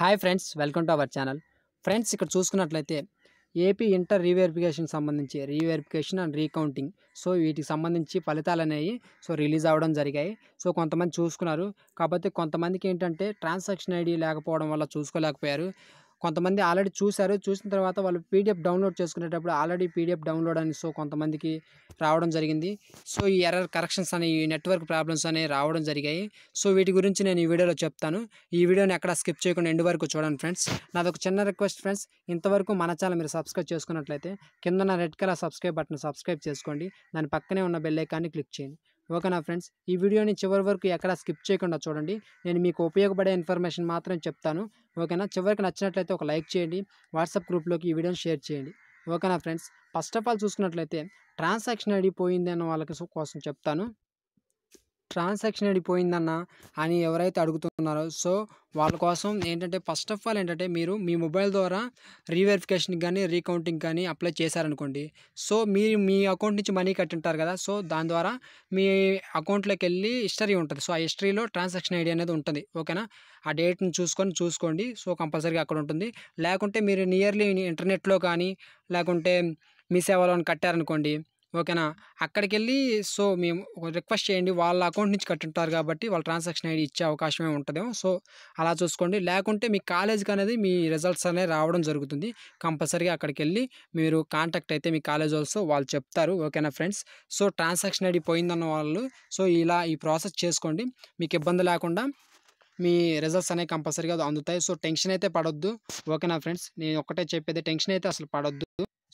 hi friends welcome to our channel friends ఇక్కడ చూసుకున్నట్లయితే AP inter reverification సంబంధించి reverification and recounting so వీటికి సంబంధించి ఫలితాలు అనేవి సో రిలీజ్ అవ్వడం జరిగాయి సో కొంతమంది చూసుకున్నారు కాకపోతే కొంతమందికి ఏంటంటే ట్రాన్సాక్షన్ ఐడి లేకపోవడం వల్ల చూసుకోలేకపోయారు కొంతమంది ఆల్రెడీ చూశారు చూసిన తర్వాత వాళ్ళు పీడిఎఫ్ డౌన్లోడ్ చేసుకునేటప్పుడు ఆల్రెడీ పీడిఎఫ్ డౌన్లోడ్ అని సో కొంతమందికి రావడం జరిగింది సో ఈ ఎర్రర్ కరెక్షన్స్ అనే ఈ నెట్వర్క్ ప్రాబ్లమ్స్ అనేవి రావడం జరిగాయి సో వీటి గురించి నేను ఈ వీడియోలో చెప్తాను ఈ వీడియోని ఎక్కడ స్కిప్ చేయకుండా ఎండు వరకు చూడండి ఫ్రెండ్స్ నాదొక చిన్న రిక్వెస్ట్ ఫ్రెండ్స్ ఇంతవరకు మన ఛానల్ మీరు సబ్స్క్రైబ్ చేసుకున్నట్లయితే కింద red colour subscribe button subscribe చేసుకోండి దాని పక్కనే ఉన్న బెల్లైకాన్ని క్లిక్ చేయండి ఓకేనా ఫ్రెండ్స్ ఈ వీడియోని చివరి వరకు ఎక్కడ స్కిప్ చేయకుండా చూడండి నేను మీకు ఉపయోగపడే ఇన్ఫర్మేషన్ మాత్రం చెప్తాను ఓకేనా చివరికి నచ్చినట్లయితే ఒక లైక్ చేయండి వాట్సాప్ గ్రూప్లోకి ఈ వీడియోని షేర్ చేయండి ఓకేనా ఫ్రెండ్స్ ఫస్ట్ ఆఫ్ ఆల్ చూసుకున్నట్లయితే ట్రాన్సాక్షన్ ఐడి పోయింది అన్న వాళ్ళకి కోసం చెప్తాను ట్రాన్సాక్షన్ అడిగిపోయిందన్న అని ఎవరైతే అడుగుతున్నారో సో వాళ్ళ కోసం ఏంటంటే ఫస్ట్ ఆఫ్ ఆల్ ఏంటంటే మీరు మీ మొబైల్ ద్వారా రీవెరిఫికేషన్కి కానీ రీకౌంటింగ్ కానీ అప్లై చేశారనుకోండి సో మీరు మీ అకౌంట్ నుంచి మనీ కట్టింటారు కదా సో దాని ద్వారా మీ అకౌంట్లోకి వెళ్ళి హిస్టరీ ఉంటుంది సో ఆ హిస్టరీలో ట్రాన్సాక్షన్ ఐడి అనేది ఉంటుంది ఓకేనా ఆ డేట్ని చూసుకొని చూసుకోండి సో కంపల్సరీగా అక్కడ ఉంటుంది లేకుంటే మీరు నియర్లీ ఇంటర్నెట్లో కానీ లేకుంటే మీ సేవలో కట్టారనుకోండి ఓకేనా అక్కడికి వెళ్ళి సో మేము రిక్వెస్ట్ చేయండి వాళ్ళ అకౌంట్ నుంచి కట్టుంటారు కాబట్టి వాళ్ళ ట్రాన్సాక్షన్ ఐడి ఇచ్చే అవకాశమే ఉంటుందేమో సో అలా చూసుకోండి లేకుంటే మీ కాలేజ్కి అనేది మీ రిజల్ట్స్ అనేవి రావడం జరుగుతుంది కంపల్సరీగా అక్కడికి వెళ్ళి మీరు కాంటాక్ట్ అయితే మీ కాలేజ్ ఆల్సో వాళ్ళు చెప్తారు ఓకేనా ఫ్రెండ్స్ సో ట్రాన్సాక్షన్ ఐడి పోయిందన్న వాళ్ళు సో ఇలా ఈ ప్రాసెస్ చేసుకోండి మీకు ఇబ్బంది లేకుండా మీ రిజల్ట్స్ అనేవి కంపల్సరీగా అందుతాయి సో టెన్షన్ అయితే పడొద్దు ఓకేనా ఫ్రెండ్స్ నేను ఒకటే చెప్పేది టెన్షన్ అయితే అసలు పడొద్దు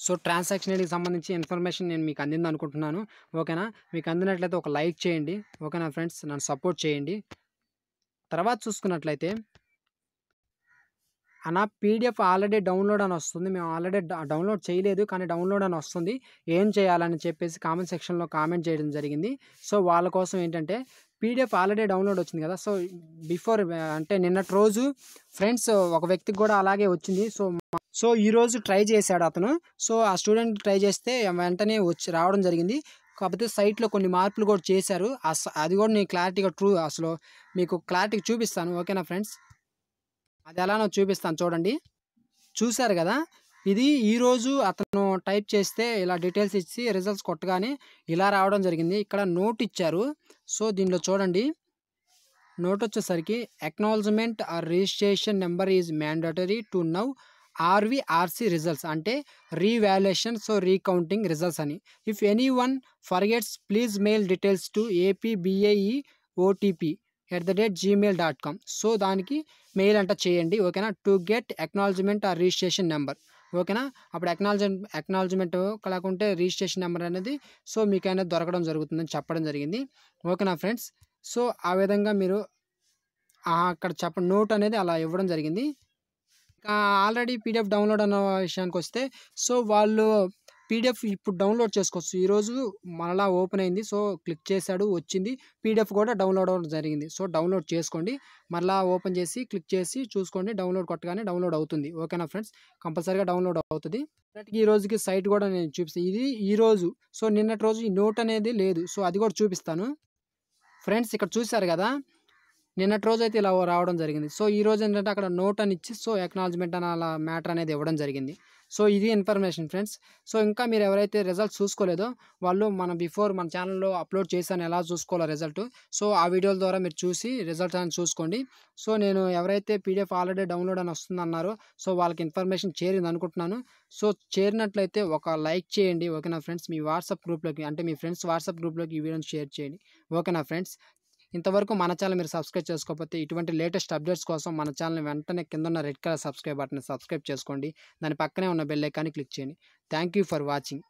సో ట్రాన్సాక్షన్ ఐడికి సంబంధించి ఇన్ఫర్మేషన్ నేను మీకు అందింది అనుకుంటున్నాను ఓకేనా మీకు అందినట్లయితే ఒక లైక్ చేయండి ఓకేనా ఫ్రెండ్స్ నన్ను సపోర్ట్ చేయండి తర్వాత చూసుకున్నట్లయితే అన్న పీడిఎఫ్ ఆల్రెడీ డౌన్లోడ్ అని వస్తుంది మేము ఆల్రెడీ డౌన్లోడ్ చేయలేదు కానీ డౌన్లోడ్ అని వస్తుంది ఏం చేయాలని చెప్పేసి కామెంట్ సెక్షన్లో కామెంట్ చేయడం జరిగింది సో వాళ్ళ కోసం ఏంటంటే పీడిఎఫ్ ఆల్రెడీ డౌన్లోడ్ వచ్చింది కదా సో బిఫోర్ అంటే నిన్నటి రోజు ఫ్రెండ్స్ ఒక వ్యక్తికి కూడా అలాగే వచ్చింది సో సో ఈరోజు ట్రై చేశాడు అతను సో ఆ స్టూడెంట్ ట్రై చేస్తే వెంటనే వచ్చి రావడం జరిగింది కాకపోతే సైట్లో కొన్ని మార్పులు కూడా చేశారు అది కూడా నేను క్లారిటీగా ట్రూ అసలు మీకు క్లారిటీగా చూపిస్తాను ఓకేనా ఫ్రెండ్స్ అది ఎలానో చూపిస్తాను చూడండి చూశారు కదా ఇది ఈరోజు అతను టైప్ చేస్తే ఇలా డీటెయిల్స్ ఇచ్చి రిజల్ట్స్ కొట్టగానే ఇలా రావడం జరిగింది ఇక్కడ నోట్ ఇచ్చారు సో దీనిలో చూడండి నోట్ వచ్చేసరికి acknowledgement or registration number is mandatory to know RV RC results అంటే రీవాల్యుయేషన్ సో రీకౌంటింగ్ రిజల్ట్స్ అని if anyone forgets please mail details to APBAE OTP at the rate Gmail dot com so దానికి mail అంట చేయండి ఓకేనా to get acknowledgement or registration number ఓకేనా అప్పుడు acknowledgement acknowledgement లేకుంటే registration number అనేది so మీకైనా దొరకడం జరుగుతుందని చెప్పడం జరిగింది ఓకేనా ఫ్రెండ్స్ సో ఆ విధంగా మీరు అక్కడ చెప్ప నోట్ అనేది అలా ఇవ్వడం జరిగింది ఆల్రెడీ పీడిఎఫ్ డౌన్లోడ్ అన్న విషయానికి వస్తే సో వాళ్ళు పీడిఎఫ్ ఇప్పుడు డౌన్లోడ్ చేసుకోవచ్చు ఈరోజు మరలా ఓపెన్ అయింది సో క్లిక్ చేశాడు వచ్చింది పీడిఎఫ్ కూడా డౌన్లోడ్ అవ్వడం జరిగింది సో డౌన్లోడ్ చేసుకోండి మరలా ఓపెన్ చేసి క్లిక్ చేసి చూసుకోండి డౌన్లోడ్ కొట్టగానే డౌన్లోడ్ అవుతుంది ఓకేనా ఫ్రెండ్స్ కంపల్సరీగా డౌన్లోడ్ అవుతుంది ఈ రోజుకి సైట్ కూడా నేను చూపిస్తాను ఇది ఈరోజు సో నిన్నటి రోజు ఈ నోట్ అనేది లేదు సో అది కూడా చూపిస్తాను ఫ్రెండ్స్ ఇక్కడ చూశారు కదా నిన్నటి రోజు అయితే ఇలా రావడం జరిగింది సో ఈ రోజు ఏంటంటే అక్కడ నోట్ అని ఇచ్చి సో ఎక్నాలజ్మెంట్ అని అలా మ్యాటర్ అనేది ఇవ్వడం జరిగింది సో ఇది ఇన్ఫర్మేషన్ ఫ్రెండ్స్ సో ఇంకా మీరు ఎవరైతే రిజల్ట్ చూసుకోలేదో వాళ్ళు మన బిఫోర్ మన ఛానల్లో అప్లోడ్ చేశాను ఎలా చూసుకోవాలో రిజల్ట్ సో ఆ వీడియోల ద్వారా మీరు చూసి రిజల్ట్ అని చూసుకోండి సో నేను ఎవరైతే పీడిఎఫ్ ఆల్రెడీ డౌన్లోడ్ అని వస్తుందన్నారో సో వాళ్ళకి ఇన్ఫర్మేషన్ చేరింది అనుకుంటున్నాను సో చేరినట్లయితే ఒక లైక్ చేయండి ఓకేనా ఫ్రెండ్స్ మీ వాట్సాప్ గ్రూప్లోకి అంటే మీ ఫ్రెండ్స్ వాట్సాప్ గ్రూప్లోకి ఈ వీడియోని షేర్ చేయండి ఓకేనా ఫ్రెండ్స్ ఇంతవరకు మన ఛానల్ మీరు సబ్స్క్రైబ్ చేసుకోకపోతే ఇటువంటి లేటెస్ట్ అప్డేట్స్ కోసం మన ఛానల్ వెంటనే కింద ఉన్న red colour subscribe button subscribe చేసుకోండి దాని పక్కనే ఉన్న బెల్లైకాన్ని క్లిక్ చేయండి థ్యాంక్ ఫర్ వాచింగ్